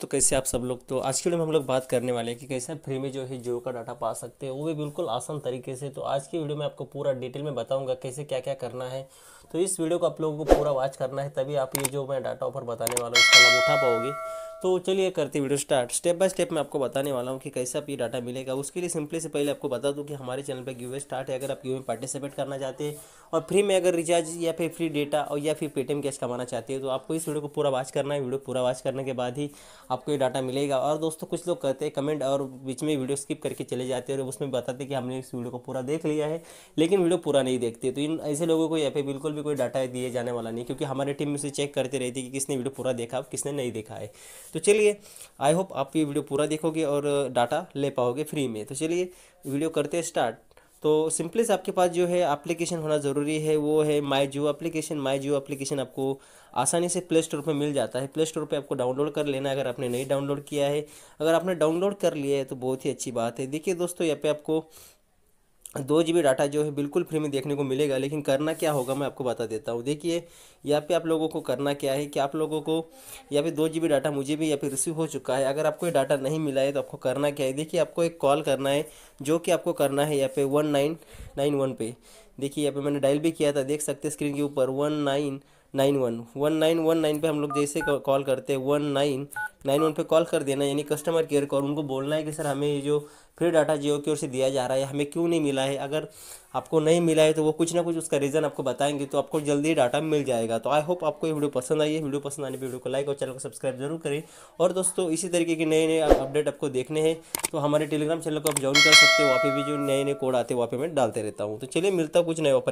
तो कैसे आप सब लोग तो आज के वीडियो में हम लोग बात करने वाले हैं कि कैसे फ्री में जो है जियो का डाटा पा सकते हैं वो भी बिल्कुल आसान तरीके से तो आज की वीडियो में आपको पूरा डिटेल में बताऊंगा कैसे क्या क्या करना है तो इस वीडियो को आप लोगों को पूरा वॉच करना है तभी आप ये जो मैं डाटा ऑफर बताने वाला हूँ उसका लाभ उठा पाओगे तो चलिए करते video start step by step मैं आपको बताने वाला हूँ कि कैसे आप ये डाटा मिलेगा उसके लिए सिंपली से पहले आपको बता दूँ कि हमारे चैनल पर गिवे स्टार्ट है अगर आप गिवे में पार्टिसिपेट करना चाहते हैं और फ्री में अगर रिचार्ज या फिर फ्री डेटा और या फिर पेटीएम कैश कमाना चाहते हो तो आपको इस वीडियो को पूरा वॉच करना है वीडियो पूरा वॉच करने के बाद ही आपको ये डाटा मिलेगा और दोस्तों कुछ लोग करते हैं कमेंट और बीच में वीडियो स्किप करके चले जाते हैं और उसमें बताते कि हमने इस वीडियो को पूरा देख लिया है लेकिन वीडियो पूरा नहीं देखते तो इन ऐसे लोगों को या फिर बिल्कुल भी कोई डाटा दिए जाने वाला नहीं क्योंकि हमारी टीम उसे चेक करते रहती है कि किसने वीडियो पूरा देखा किसने नहीं देखा है तो चलिए आई होप आप ये वीडियो पूरा देखोगे और डाटा ले पाओगे फ्री में तो चलिए वीडियो करते हैं स्टार्ट तो सिंपली से आपके पास जो है एप्लीकेशन होना ज़रूरी है वो है माई जियो एप्लीकेशन माई जियो एप्लीकेशन आपको आसानी से प्ले स्टोर पर मिल जाता है प्ले स्टोर पर आपको डाउनलोड कर लेना अगर आपने नहीं डाउनलोड किया है अगर आपने डाउनलोड कर लिया है तो बहुत ही अच्छी बात है देखिए दोस्तों यहाँ पे आपको दो जी बी डाटा जो है बिल्कुल फ्री में देखने को मिलेगा लेकिन करना क्या होगा मैं आपको बता देता हूँ देखिए यहाँ पे आप लोगों को करना क्या है कि आप लोगों को यहाँ पे दो जी बी डाटा मुझे भी यहाँ पे रिसीव हो चुका है अगर आपको ये डाटा नहीं मिला है तो आपको करना क्या है देखिए आपको एक कॉल करना है जो कि आपको करना है यहाँ पे वन नाइन नाइन वन पे देखिए यहाँ पे मैंने डायल भी किया था देख सकते स्क्रीन के ऊपर one nine nine one one nine one nine पर हम लोग जैसे कॉल करते हैं वन नाइन नाइन वन पर कॉल कर देना यानी कस्टमर केयर को और उनको बोलना है कि सर हमें ये जो फ्री डाटा जियो की ओर से दिया जा रहा है हमें क्यों नहीं मिला है अगर आपको नहीं मिला है तो वो कुछ ना कुछ उसका रीज़न आपको बताएंगे तो आपको जल्दी डाटा मिल जाएगा तो आई होप आपको ये वीडियो पसंद आई है वीडियो पसंद आने पर वीडियो को लाइक और चैनल को सब्सक्राइब जरूर करें और दोस्तों इसी तरीके के नए नए अपडेट आपको देखने हैं तो हमारे टेलीग्राम चैनल को आप ज्वाइन कर सकते हो वहाँ पर भी जो नए नए कोड आते हैं वहाँ पर मैं डालते रहता हूँ तो चलिए मिलता कुछ नए ऑफर